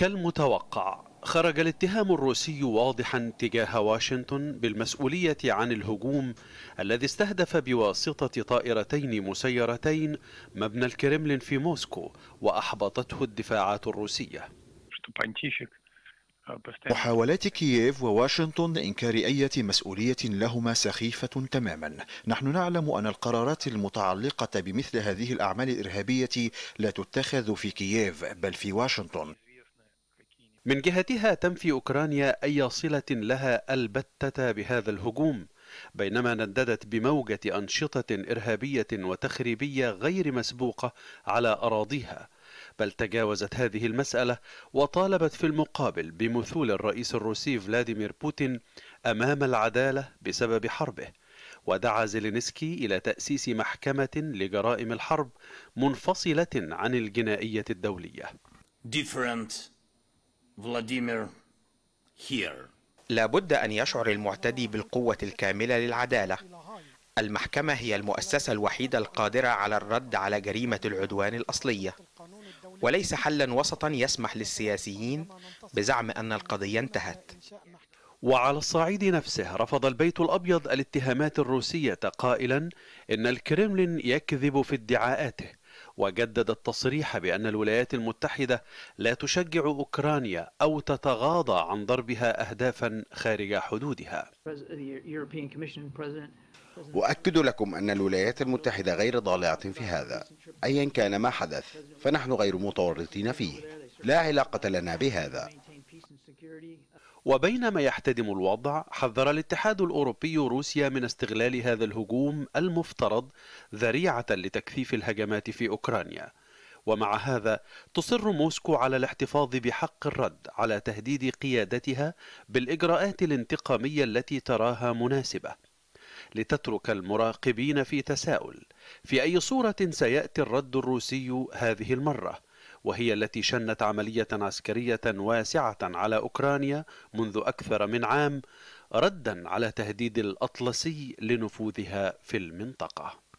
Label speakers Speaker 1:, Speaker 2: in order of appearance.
Speaker 1: كالمتوقع خرج الاتهام الروسي واضحا تجاه واشنطن بالمسؤولية عن الهجوم الذي استهدف بواسطة طائرتين مسيرتين مبنى الكرملين في موسكو وأحبطته الدفاعات الروسية محاولات كييف وواشنطن لإنكار أي مسؤولية لهما سخيفة تماما نحن نعلم أن القرارات المتعلقة بمثل هذه الأعمال الإرهابية لا تتخذ في كييف بل في واشنطن من جهتها تنفي أوكرانيا أي صلة لها البتة بهذا الهجوم بينما نددت بموجة أنشطة إرهابية وتخريبية غير مسبوقة على أراضيها بل تجاوزت هذه المسألة وطالبت في المقابل بمثول الرئيس الروسي فلاديمير بوتين أمام العدالة بسبب حربه ودعا زيلينسكي إلى تأسيس محكمة لجرائم الحرب منفصلة عن الجنائية الدولية فلاديمير لا بد أن يشعر المعتدي بالقوة الكاملة للعدالة المحكمة هي المؤسسة الوحيدة القادرة على الرد على جريمة العدوان الأصلية وليس حلا وسطا يسمح للسياسيين بزعم أن القضية انتهت وعلى الصعيد نفسه رفض البيت الأبيض الاتهامات الروسية قائلا إن الكرملين يكذب في ادعاءاته وجدد التصريح بأن الولايات المتحدة لا تشجع أوكرانيا أو تتغاضى عن ضربها أهدافا خارج حدودها أؤكد لكم أن الولايات المتحدة غير ضالعة في هذا أيا كان ما حدث فنحن غير متورطين فيه لا علاقة لنا بهذا وبينما يحتدم الوضع حذر الاتحاد الأوروبي روسيا من استغلال هذا الهجوم المفترض ذريعة لتكثيف الهجمات في أوكرانيا ومع هذا تصر موسكو على الاحتفاظ بحق الرد على تهديد قيادتها بالإجراءات الانتقامية التي تراها مناسبة لتترك المراقبين في تساؤل في أي صورة سيأتي الرد الروسي هذه المرة؟ وهي التي شنت عملية عسكرية واسعة على أوكرانيا منذ أكثر من عام ردا على تهديد الأطلسي لنفوذها في المنطقة